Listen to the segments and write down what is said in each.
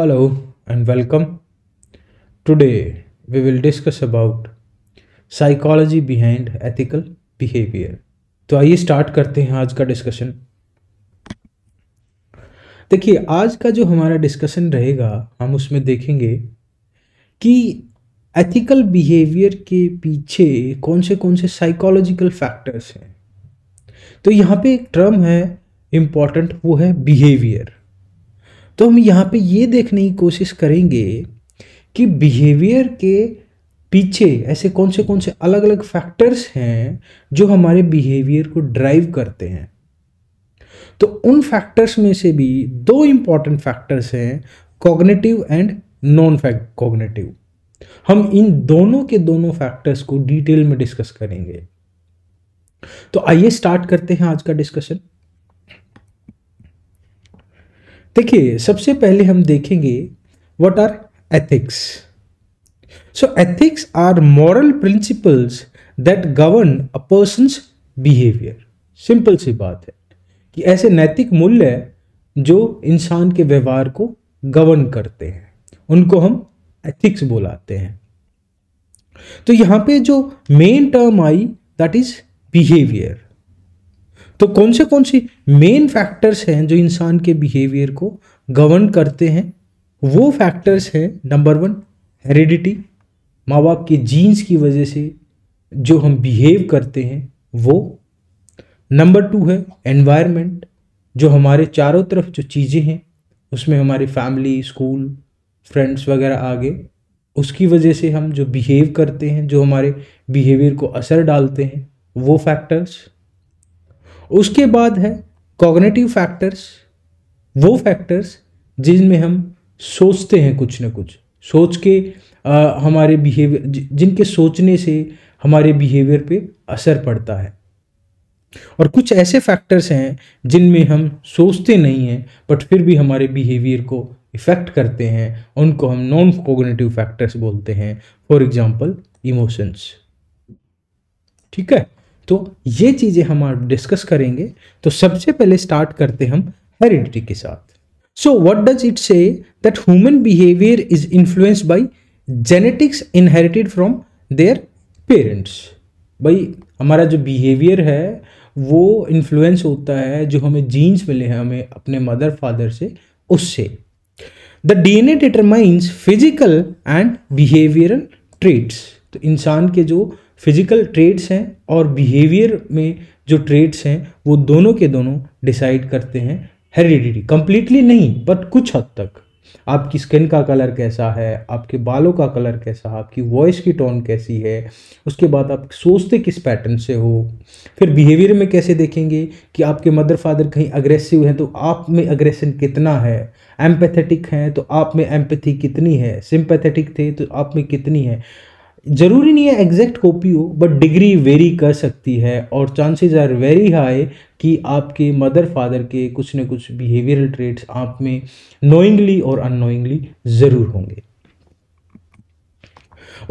Hello and welcome. Today we will discuss about psychology behind ethical behavior. तो आइए start करते हैं आज का डिस्कशन देखिए आज का जो हमारा डिस्कशन रहेगा हम उसमें देखेंगे कि एथिकल बिहेवियर के पीछे कौन से कौन से साइकोलॉजिकल फैक्टर्स हैं तो यहाँ पे एक टर्म है इम्पॉर्टेंट वो है बिहेवियर तो हम यहाँ पे ये देखने की कोशिश करेंगे कि बिहेवियर के पीछे ऐसे कौन से कौन से अलग अलग फैक्टर्स हैं जो हमारे बिहेवियर को ड्राइव करते हैं तो उन फैक्टर्स में से भी दो इंपॉर्टेंट फैक्टर्स हैं cognitive and non fact cognitive हम इन दोनों के दोनों फैक्टर्स को डिटेल में डिस्कस करेंगे तो आइए स्टार्ट करते हैं आज का डिस्कशन देखिए सबसे पहले हम देखेंगे what are ethics so ethics are moral principles that govern a person behaviour simple सी बात है कि ऐसे नैतिक मूल्य जो इंसान के व्यवहार को गवर्न करते हैं उनको हम एथिक्स बुलाते हैं तो यहाँ पे जो मेन टर्म आई दैट इज बिहेवियर तो कौन से कौन से मेन फैक्टर्स हैं जो इंसान के बिहेवियर को गवर्न करते हैं वो फैक्टर्स हैं नंबर वन हेरिडिटी माँ बाप के जीन्स की वजह से जो हम बिहेव करते हैं वो नंबर टू है एनवायरनमेंट जो हमारे चारों तरफ जो चीज़ें हैं उसमें हमारी फैमिली स्कूल फ्रेंड्स वगैरह आगे उसकी वजह से हम जो बिहेव करते हैं जो हमारे बिहेवियर को असर डालते हैं वो फैक्टर्स उसके बाद है कॉग्नेटिव फैक्टर्स वो फैक्टर्स जिनमें हम सोचते हैं कुछ ना कुछ सोच के आ, हमारे बिहेवियर जिनके सोचने से हमारे बिहेवियर पे असर पड़ता है और कुछ ऐसे फैक्टर्स हैं जिनमें हम सोचते नहीं हैं बट फिर भी हमारे बिहेवियर को इफ़ेक्ट करते हैं उनको हम नॉन कोगनेटिव फैक्टर्स बोलते हैं फॉर एग्जाम्पल इमोशंस ठीक है तो ये चीज़ें हम आप डिस्कस करेंगे तो सबसे पहले स्टार्ट करते हम हेरिडिटी के साथ so what does it say that human behaviour is influence by genetics inherited from their parents भाई हमारा जो बिहेवियर है वो इन्फ्लुएंस होता है जो हमें जीन्स मिले हैं हमें अपने मदर फादर से उससे the D N A determines physical and behavioural traits तो इंसान के जो फिजिकल ट्रेड्स हैं और बिहेवियर में जो ट्रेड्स हैं वो दोनों के दोनों डिसाइड करते हैं हेरिडिटी कंप्लीटली नहीं बट कुछ हद तक आपकी स्किन का कलर कैसा है आपके बालों का कलर कैसा है आपकी वॉइस की टोन कैसी है उसके बाद आप सोचते किस पैटर्न से हो फिर बिहेवियर में कैसे देखेंगे कि आपके मदर फादर कहीं अग्रेसिव हैं तो आप में अग्रेशन कितना है एम्पैथेटिक हैं तो आप में एम्पैथी कितनी है सिंपैथेटिक थे तो आप में कितनी है ज़रूरी नहीं है एग्जैक्ट कॉपी हो बट डिग्री वेरी कर सकती है और चांसेस आर वेरी हाई कि आपके मदर फादर के कुछ ना कुछ बिहेवियरल ट्रेट्स आप में नोइंगली और अननोइंगली ज़रूर होंगे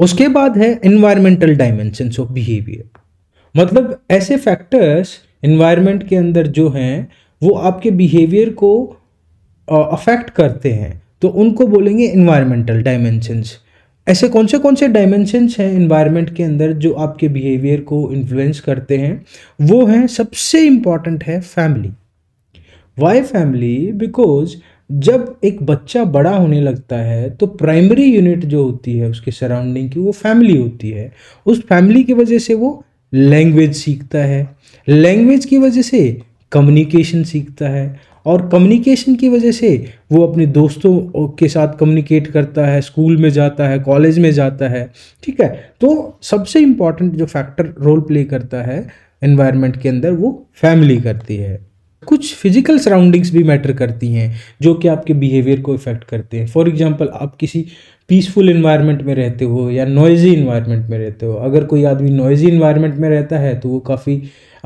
उसके बाद है इन्वायरमेंटल डायमेंशंस ऑफ बिहेवियर मतलब ऐसे फैक्टर्स इन्वायरमेंट के अंदर जो हैं वो आपके बिहेवियर को अफेक्ट करते हैं तो उनको बोलेंगे इन्वायरमेंटल डायमेंशंस ऐसे कौन से कौन से डायमेंशंस हैं इन्वायरमेंट के अंदर जो आपके बिहेवियर को इन्फ्लुएंस करते हैं वो हैं सबसे इम्पॉर्टेंट है फैमिली वाई फैमिली बिकॉज जब एक बच्चा बड़ा होने लगता है तो प्राइमरी यूनिट जो होती है उसके सराउंडिंग की वो फैमिली होती है उस फैमिली की वजह से वो लैंग्वेज सीखता है लैंग्वेज की वजह से कम्युनिकेशन सीखता है और कम्युनिकेशन की वजह से वो अपने दोस्तों के साथ कम्युनिकेट करता है स्कूल में जाता है कॉलेज में जाता है ठीक है तो सबसे इम्पॉर्टेंट जो फैक्टर रोल प्ले करता है एनवायरनमेंट के अंदर वो फैमिली करती है कुछ फिजिकल सराउंडिंग्स भी मैटर करती हैं जो कि आपके बिहेवियर को इफ़ेक्ट करते हैं फॉर एग्जांपल आप किसी पीसफुल इन्वायरमेंट में रहते हो या नॉइजी इन्वायरमेंट में रहते हो अगर कोई आदमी नॉइजी इन्वायरमेंट में रहता है तो वो काफ़ी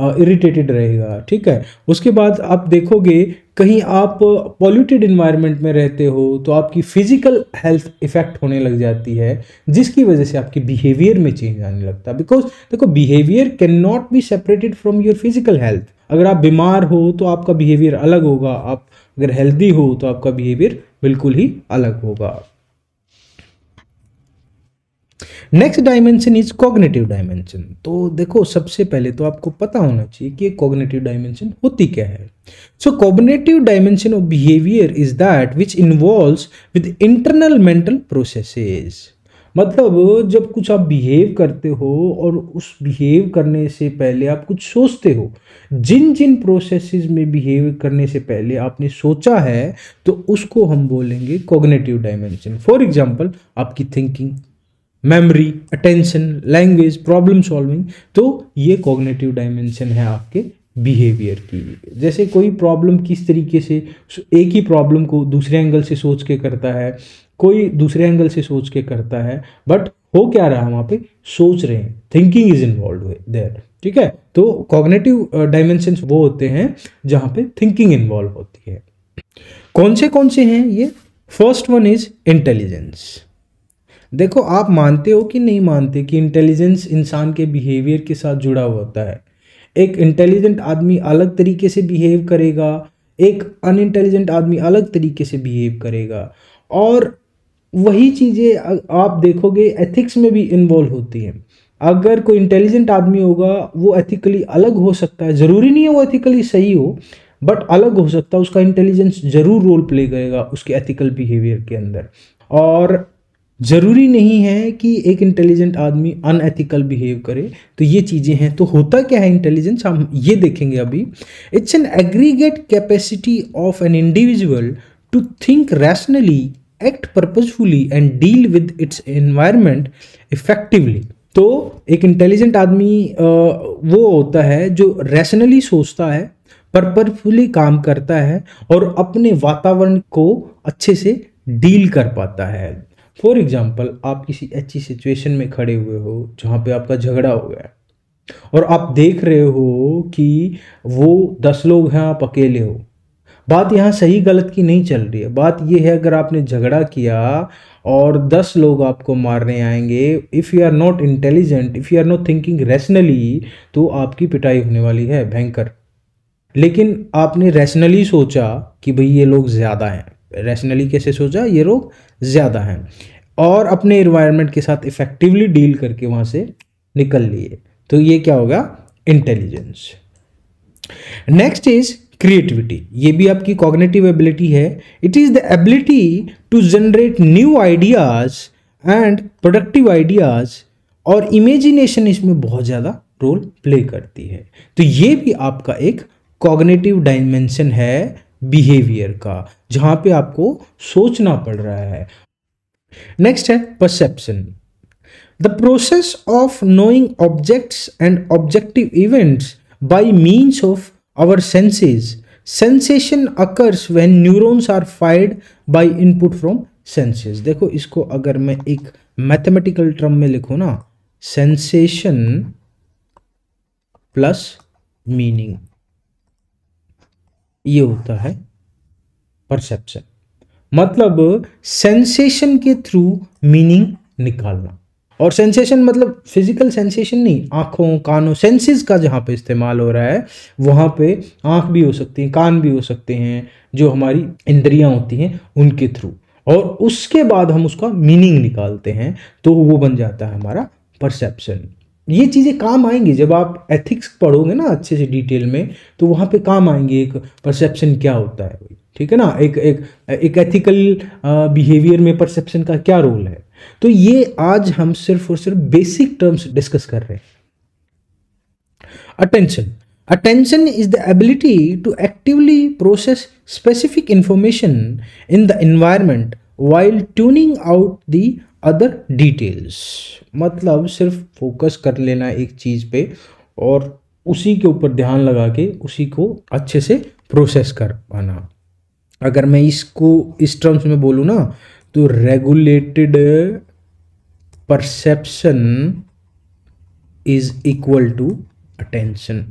इरिटेटेड रहेगा ठीक है उसके बाद आप देखोगे कहीं आप पॉल्यूटेड इन्वायरमेंट में रहते हो तो आपकी फिजिकल हेल्थ इफेक्ट होने लग जाती है जिसकी वजह से आपकी बिहेवियर में चेंज आने लगता है बिकॉज देखो behaviour can not be separated from your physical health अगर आप बीमार हो तो आपका बिहेवियर अलग होगा आप अगर हेल्दी हो तो आपका बिहेवियर बिल्कुल ही अलग होगा next dimension is cognitive dimension तो देखो सबसे पहले तो आपको पता होना चाहिए कि कॉग्नेटिव डायमेंशन होती क्या है so cognitive dimension of behaviour is that which involves with internal mental processes मतलब जब कुछ आप बिहेव करते हो और उस बिहेव करने से पहले आप कुछ सोचते हो जिन जिन प्रोसेसेस में बिहेव करने से पहले आपने सोचा है तो उसको हम बोलेंगे कॉग्नेटिव डायमेंशन फॉर एग्जांपल आपकी thinking memory attention language problem solving तो ये कॉग्नेटिव डायमेंशन है आपके बिहेवियर की जैसे कोई प्रॉब्लम किस तरीके से एक ही प्रॉब्लम को दूसरे एंगल से सोच के करता है कोई दूसरे एंगल से सोच के करता है बट हो क्या रहा है वहाँ पे सोच रहे हैं थिंकिंग इज इन्वॉल्व देयर ठीक है तो कॉग्नेटिव डायमेंशन वो होते हैं जहाँ पे थिंकिंग इन्वॉल्व होती है कौन से कौन से हैं ये फर्स्ट वन इज इंटेलिजेंस देखो आप मानते हो कि नहीं मानते कि इंटेलिजेंस इंसान के बिहेवियर के साथ जुड़ा होता है एक इंटेलिजेंट आदमी अलग तरीके से बिहेव करेगा एक अन इंटेलिजेंट आदमी अलग तरीके से बिहेव करेगा और वही चीज़ें आप देखोगे एथिक्स में भी इन्वॉल्व होती हैं अगर कोई इंटेलिजेंट आदमी होगा वो एथिकली अलग हो सकता है ज़रूरी नहीं है वो एथिकली सही हो बट अलग हो सकता है उसका इंटेलिजेंस ज़रूर रोल प्ले करेगा उसके एथिकल बिहेवियर के अंदर और ज़रूरी नहीं है कि एक इंटेलिजेंट आदमी अनएथिकल बिहेव करे तो ये चीज़ें हैं तो होता क्या है इंटेलिजेंस हम ये देखेंगे अभी it's an aggregate capacity of an individual to think rationally act purposefully and deal with its environment effectively तो एक इंटेलिजेंट आदमी वो होता है जो रैशनली सोचता है पर्पजफुली काम करता है और अपने वातावरण को अच्छे से डील कर पाता है फॉर एग्जाम्पल आप किसी अच्छी सिचुएशन में खड़े हुए हो जहाँ पे आपका झगड़ा हो गया और आप देख रहे हो कि वो दस लोग हैं आप अकेले हो बात यहाँ सही गलत की नहीं चल रही है बात ये है अगर आपने झगड़ा किया और दस लोग आपको मारने आएंगे if you are not intelligent if you are not thinking rationally तो आपकी पिटाई होने वाली है भयंकर लेकिन आपने रैशनली सोचा कि भाई ये लोग ज़्यादा हैं रैशनली कैसे सोचा ये रोग ज़्यादा हैं और अपने इन्वायरमेंट के साथ इफ़ेक्टिवली डील करके वहाँ से निकल लिए तो ये क्या होगा इंटेलिजेंस नेक्स्ट इज क्रिएटिविटी ये भी आपकी कॉग्नेटिव एबिलिटी है it is the ability to generate new ideas and productive ideas और इमेजिनेशन इसमें बहुत ज़्यादा रोल प्ले करती है तो ये भी आपका एक कॉग्नेटिव डायमेंशन है बिहेवियर का जहां पे आपको सोचना पड़ रहा है नेक्स्ट है perception the process of knowing objects and objective events by means of our senses sensation occurs when neurons are fired by input from senses देखो इसको अगर मैं एक मैथमेटिकल टर्म में लिखू ना सेंसेशन प्लस मीनिंग ये होता है परसेप्शन मतलब सेंसेशन के थ्रू मीनिंग निकालना और सेंसेशन मतलब फिजिकल सेंसेशन नहीं आँखों कानों सेंसेस का जहाँ पे इस्तेमाल हो रहा है वहाँ पे आँख भी हो सकती है कान भी हो सकते हैं जो हमारी इंद्रियाँ होती हैं उनके थ्रू और उसके बाद हम उसका मीनिंग निकालते हैं तो वो बन जाता है हमारा परसेप्शन ये चीज़ें काम आएंगी जब आप एथिक्स पढ़ोगे ना अच्छे से डिटेल में तो वहाँ पे काम आएंगे एक परसेप्शन क्या होता है ठीक है ना एक एक एक एथिकल बिहेवियर में परसेप्शन का क्या रोल है तो ये आज हम सिर्फ और सिर्फ बेसिक टर्म्स डिस्कस कर रहे हैं attention attention is the ability to actively process specific information in the environment while tuning out the other details मतलब सिर्फ फोकस कर लेना एक चीज़ पे और उसी के ऊपर ध्यान लगा के उसी को अच्छे से प्रोसेस कर पाना अगर मैं इसको इस टर्म्स में बोलूँ ना तो regulated perception is equal to attention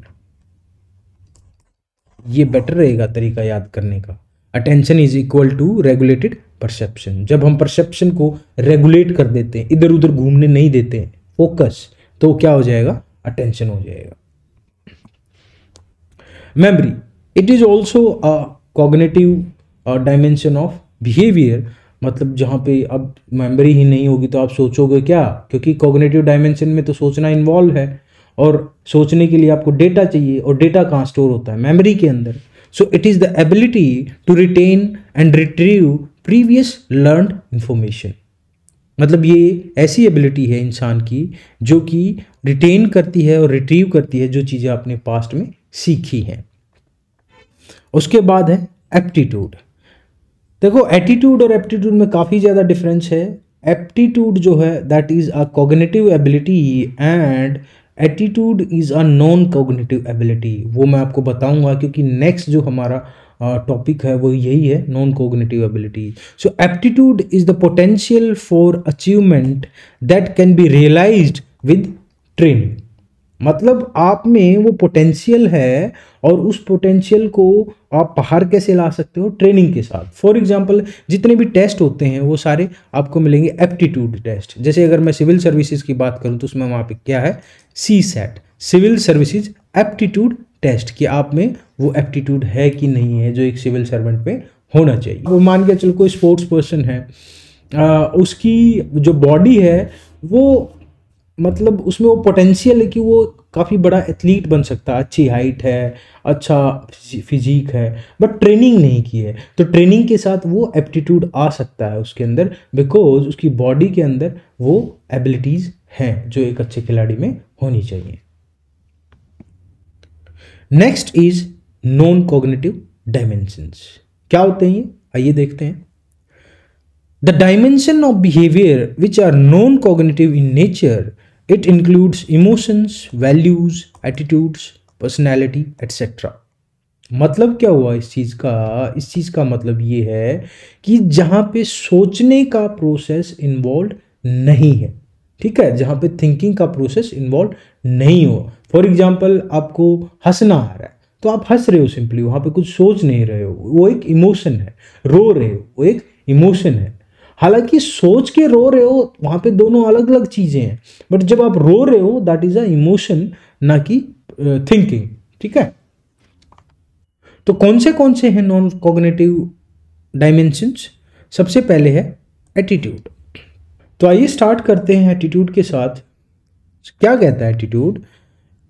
ये बेटर रहेगा तरीका याद करने का attention is equal to regulated perception जब हम परसेप्शन को रेगुलेट कर देते हैं इधर उधर घूमने नहीं देते हैं फोकस तो क्या हो जाएगा अटेंशन हो जाएगा memory it is also a cognitive dimension of behaviour मतलब जहाँ पे अब मेमोरी ही नहीं होगी तो आप सोचोगे क्या क्योंकि कॉग्नेटिव डायमेंशन में तो सोचना इन्वॉल्व है और सोचने के लिए आपको डेटा चाहिए और डेटा कहाँ स्टोर होता है मेमोरी के अंदर so it is the ability to retain and retrieve previous learned information मतलब ये ऐसी एबिलिटी है इंसान की जो कि रिटेन करती है और रिट्रीव करती है जो चीज़ें आपने पास्ट में सीखी हैं उसके बाद है एप्टीट्यूड देखो एटीट्यूड और एप्टीट्यूड में काफ़ी ज़्यादा डिफरेंस है एप्टीट्यूड जो है that is a cognitive ability and attitude is a non cognitive ability वो मैं आपको बताऊंगा क्योंकि नेक्स्ट जो हमारा टॉपिक है वो यही है non cognitive ability so aptitude is the potential for achievement that can be realise with training मतलब आप में वो पोटेंशियल है और उस पोटेंशियल को आप बाहर कैसे ला सकते हो ट्रेनिंग के साथ फॉर एग्जांपल जितने भी टेस्ट होते हैं वो सारे आपको मिलेंगे एप्टीट्यूड टेस्ट जैसे अगर मैं सिविल सर्विसेज की बात करूं तो उसमें वहाँ पे क्या है CSAT civil services aptitude test कि आप में वो एप्टीट्यूड है कि नहीं है जो एक सिविल सर्वेंट में होना चाहिए वो मान के चलो कोई स्पोर्ट्स पर्सन है आ, उसकी जो बॉडी है वो मतलब उसमें वो पोटेंशियल है कि वो काफ़ी बड़ा एथलीट बन सकता है अच्छी हाइट है अच्छा फिजीक है बट ट्रेनिंग नहीं की है तो ट्रेनिंग के साथ वो एप्टीट्यूड आ सकता है उसके अंदर बिकॉज उसकी बॉडी के अंदर वो एबिलिटीज़ हैं जो एक अच्छे खिलाड़ी में होनी चाहिए next is non cognitive dimensions क्या होते हैं ये आइए देखते हैं the dimension of behaviour which are non cognitive in nature it includes emotions values attitudes personality etcetera मतलब क्या हुआ इस चीज़ का इस चीज़ का मतलब ये है कि जहाँ पे सोचने का प्रोसेस इन्वॉल्व नहीं है ठीक है जहाँ पे थिंकिंग का प्रोसेस इन्वॉल्व नहीं हो फॉर एग्जाम्पल आपको हंसना आ रहा है तो आप हंस रहे हो सिंपली वहां पे कुछ सोच नहीं रहे हो वो एक इमोशन है रो रहे हो वो एक इमोशन है हालांकि सोच के रो रहे हो वहां पे दोनों अलग अलग चीज़ें हैं बट जब आप रो रहे हो दैट इज़ अ इमोशन ना कि थिंकिंग ठीक है तो कौन से कौन से हैं नॉन कॉग्नेटिव डायमेंशंस सबसे पहले है एटीट्यूड तो आइए स्टार्ट करते हैं एटीट्यूड के साथ क्या कहता है attitude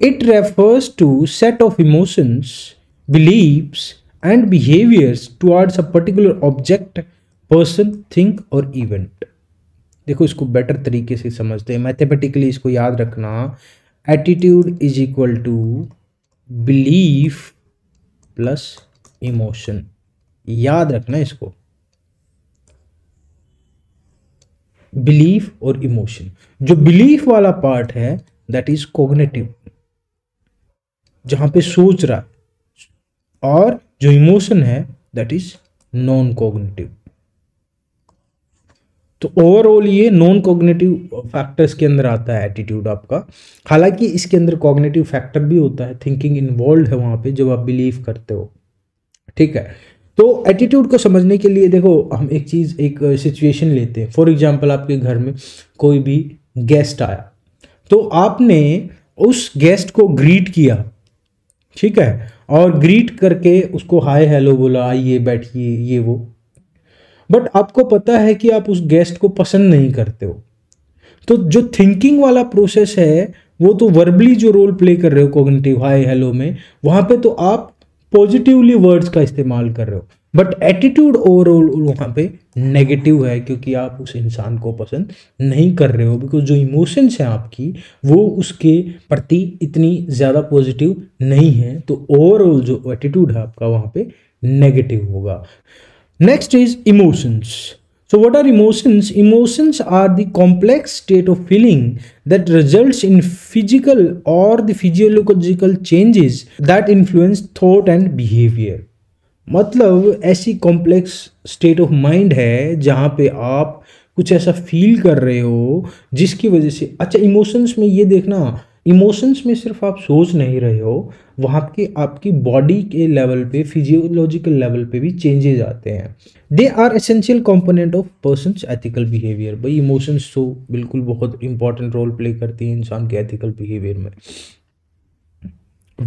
It refers to set of emotions, beliefs and behaviors towards a particular object, person, thing or event. देखो इसको बेटर तरीके से समझते हैं मैथमेटिकली इसको याद रखना attitude is equal to belief plus emotion याद रखना इसको बिलीफ और इमोशन जो बिलीफ वाला पार्ट है दैट इज कोग्नेटिव जहाँ पे सोच रहा और जो इमोशन है दैट इज नॉन कोग्नेटिव तो ओवरऑल ये नॉन कोग्नेटिव फैक्टर्स के अंदर आता है एटीट्यूड आपका हालांकि इसके अंदर कोग्नेटिव फैक्टर भी होता है थिंकिंग इन्वॉल्व है वहाँ पे जब आप बिलीव करते हो ठीक है तो एटीट्यूड को समझने के लिए देखो हम एक चीज़ एक सिचुएशन लेते हैं फॉर एग्जांपल आपके घर में कोई भी गेस्ट आया तो आपने उस गेस्ट को ग्रीट किया ठीक है और ग्रीट करके उसको हाय हेलो बोला आइए बैठिए ये वो बट आपको पता है कि आप उस गेस्ट को पसंद नहीं करते हो तो जो थिंकिंग वाला प्रोसेस है वो तो वर्बली जो रोल प्ले कर रहे हो कोगनिटिव हाय हेलो में वहां पे तो आप पॉजिटिवली वर्ड्स का इस्तेमाल कर रहे हो बट एटीट्यूड ओवरऑल वहां पे नेगेटिव है क्योंकि आप उस इंसान को पसंद नहीं कर रहे हो बिकॉज जो इमोशंस हैं आपकी वो उसके प्रति इतनी ज़्यादा पॉजिटिव नहीं है तो ओवरऑल जो एटीट्यूड है आपका वहाँ पे नेगेटिव होगा next is emotions so what are emotions emotions are the complex state of feeling that result in physical और the physiological changes that influence thought and behaviour मतलब ऐसी कॉम्प्लेक्स स्टेट ऑफ माइंड है जहाँ पे आप कुछ ऐसा फील कर रहे हो जिसकी वजह से अच्छा इमोशंस में ये देखना इमोशंस में सिर्फ आप सोच नहीं रहे हो वहाँ के आपकी बॉडी के लेवल पे फिजियोलॉजिकल लेवल पे भी चेंजेज आते हैं they are essential component of person ethical behaviour भाई इमोशंस तो बिल्कुल बहुत इंपॉर्टेंट रोल प्ले करती हैं इंसान के एथिकल बिहेवियर में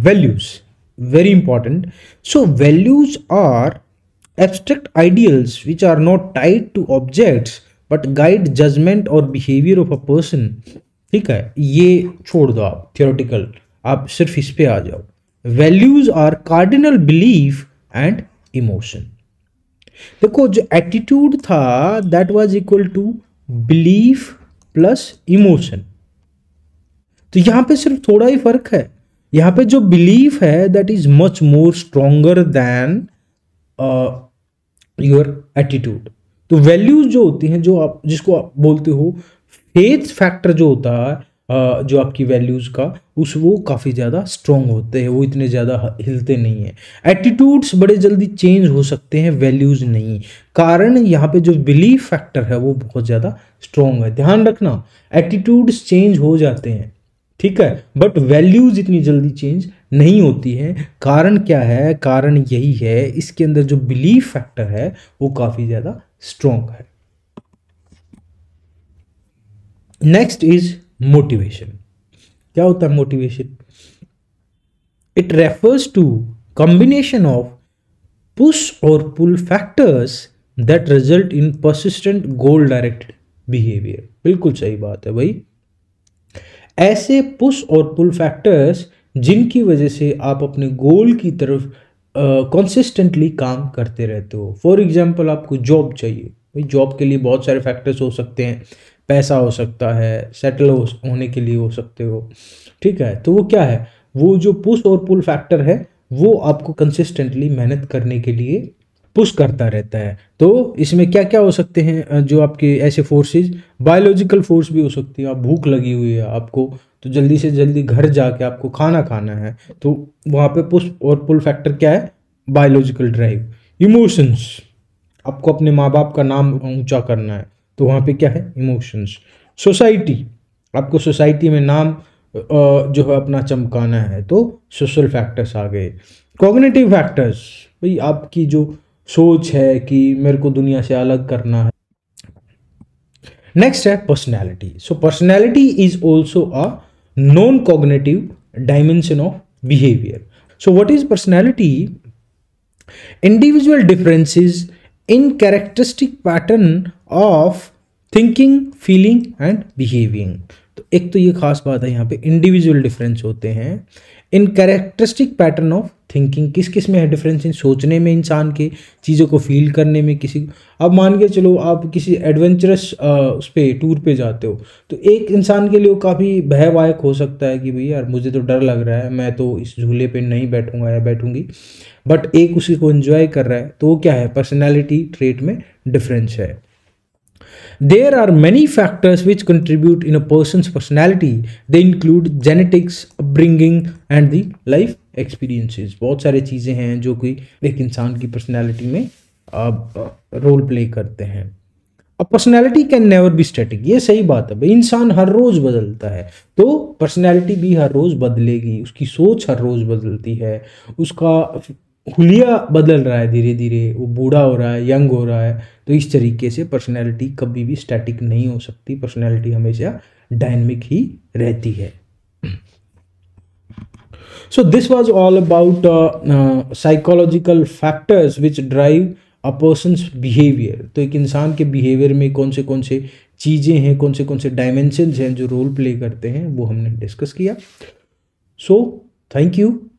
values very important so values are abstract ideals which are not tied to objects but guide judgement और बिहेवियर ऑफ अ पर्सन ठीक है ये छोड़ दो आप थियोरटिकल आप सिर्फ इस पे आ जाओ values are cardinal belief and emotion देखो जो एटीट्यूड था that was equal to belief plus emotion तो यहां पे सिर्फ थोड़ा ही फर्क है यहाँ पे जो बिलीफ है that is much more stronger than your attitude तो वैल्यूज जो होती हैं जो आप जिसको आप बोलते हो फेथ फैक्टर जो होता है uh, जो आपकी वैल्यूज़ का उस वो काफ़ी ज़्यादा स्ट्रोंग होते हैं वो इतने ज़्यादा हिलते नहीं हैं एटीट्यूड्स बड़े जल्दी चेंज हो सकते हैं वैल्यूज़ नहीं कारण यहाँ पे जो बिलीफ फैक्टर है वो बहुत ज़्यादा स्ट्रोंग है ध्यान रखना एटीट्यूड्स चेंज हो जाते हैं ठीक है बट वैल्यूज़ इतनी जल्दी चेंज नहीं होती है कारण क्या है कारण यही है इसके अंदर जो बिलीफ फैक्टर है वो काफ़ी ज़्यादा स्ट्रॉन्ग है नेक्स्ट इज मोटिवेशन क्या होता है motivation it refers to combination of push और pull factors that result in persistent goal directed behaviour बिल्कुल सही बात है भाई ऐसे पुश और पुल फैक्टर्स जिनकी वजह से आप अपने गोल की तरफ कंसिस्टेंटली uh, काम करते रहते हो फॉर एग्जाम्पल आपको जॉब चाहिए भाई जॉब के लिए बहुत सारे फैक्टर्स हो सकते हैं पैसा हो सकता है सेटल हो होने के लिए हो सकते हो ठीक है तो वो क्या है वो जो पुश और पुल फैक्टर है वो आपको कंसिस्टेंटली मेहनत करने के लिए पुश करता रहता है तो इसमें क्या क्या हो सकते हैं जो आपके ऐसे फोर्सेज बायोलॉजिकल फोर्स भी हो सकती है आप भूख लगी हुई है आपको तो जल्दी से जल्दी घर जाके आपको खाना खाना है तो वहाँ पे पुश और पुल फैक्टर क्या है बायोलॉजिकल ड्राइव इमोशंस आपको अपने माँ बाप का नाम ऊंचा करना है तो वहाँ पे क्या है इमोशंस सोसाइटी आपको सोसाइटी में नाम जो है अपना चमकाना है तो सोशल फैक्टर्स आ गए कॉग्नेटिव फैक्टर्स भाई आपकी जो सोच है कि मेरे को दुनिया से अलग करना है नेक्स्ट है personality so personality is also a non cognitive dimension of behaviour so what is personality individual differences in characteristic pattern of thinking feeling and behaving तो एक तो ये खास बात है यहाँ पे इंडिविजुअल डिफरेंस होते हैं in characteristic pattern of thinking किस किस में है डिफरेंस इन सोचने में इंसान के चीज़ों को फील करने में किसी अब मान के चलो आप किसी एडवेंचरस उस पर टूर पे जाते हो तो एक इंसान के लिए काफ़ी भयवायक हो सकता है कि भाई यार मुझे तो डर लग रहा है मैं तो इस झूले पे नहीं बैठूंगा या बैठूंगी बट एक उसी को इन्जॉय कर रहा है तो वो क्या है पर्सनैलिटी ट्रेट में डिफरेंस है There are many factors which contribute in a person's personality. They include genetics, upbringing and the life experiences. बहुत सारे चीज़ें हैं जो कि एक इंसान की personality में रोल प्ले करते हैं अब personality can never be static ये सही बात है भाई इंसान हर रोज़ बदलता है तो पर्सनैलिटी भी हर रोज़ बदलेगी उसकी सोच हर रोज़ बदलती है उसका हुलिया बदल रहा है धीरे धीरे वो बूढ़ा हो रहा है यंग हो रहा है तो इस तरीके से पर्सनैलिटी कभी भी स्टैटिक नहीं हो सकती पर्सनैलिटी हमेशा डायनमिक ही रहती है so this was all about psychological factors which drive a person's behaviour तो एक इंसान के बिहेवियर में कौन से कौन से चीज़ें हैं कौन से कौन से डायमेंशन हैं जो रोल प्ले करते हैं वो हमने डिस्कस किया सो थैंक यू